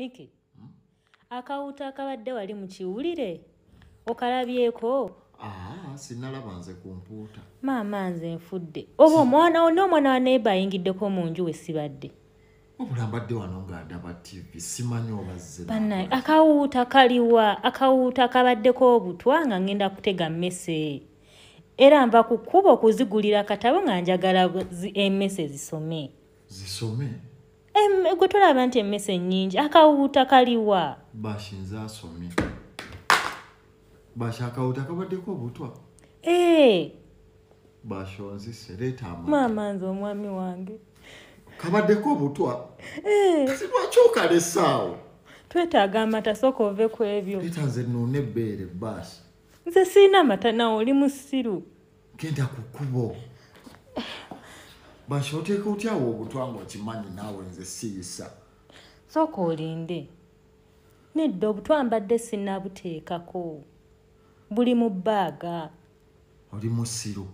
miki akawuta akabadde wali mukiwulire okalabyeko ah, sinalaba nze kumputa maama nze nfudde oba omwana n'omwana waneba ayingiddeko munju wesibadde obulambadde wano ngaadaba tv simanyi obazzebana akawuuta kaliwa akawuuta akabaddeko obutwa nga ngenda kutega mmese era nva ku kkuba okuzigulira katabo nga njagala emmese zisome zisome gwe tolaba nti emmese nyingi akawuuta kaliwa bashi nze asomye bashi akawuuta akabaddeko obutwa eh. bashonzisereetamaama nze omwami wange kabaddeko obutwa silwaki eh. okalesaawo twetaaga amata sooka ove ku ebyo leeta nze nuuna ebbeere bashi nze siina amata nawe oli mu siru genda ku kkubo basi oteeka otya wo obutwa ngaokimanyi naawe nze siyisa sooka olinde nedda obutwa mbadde sinnabuteekako buli mu bbaaga oli musiru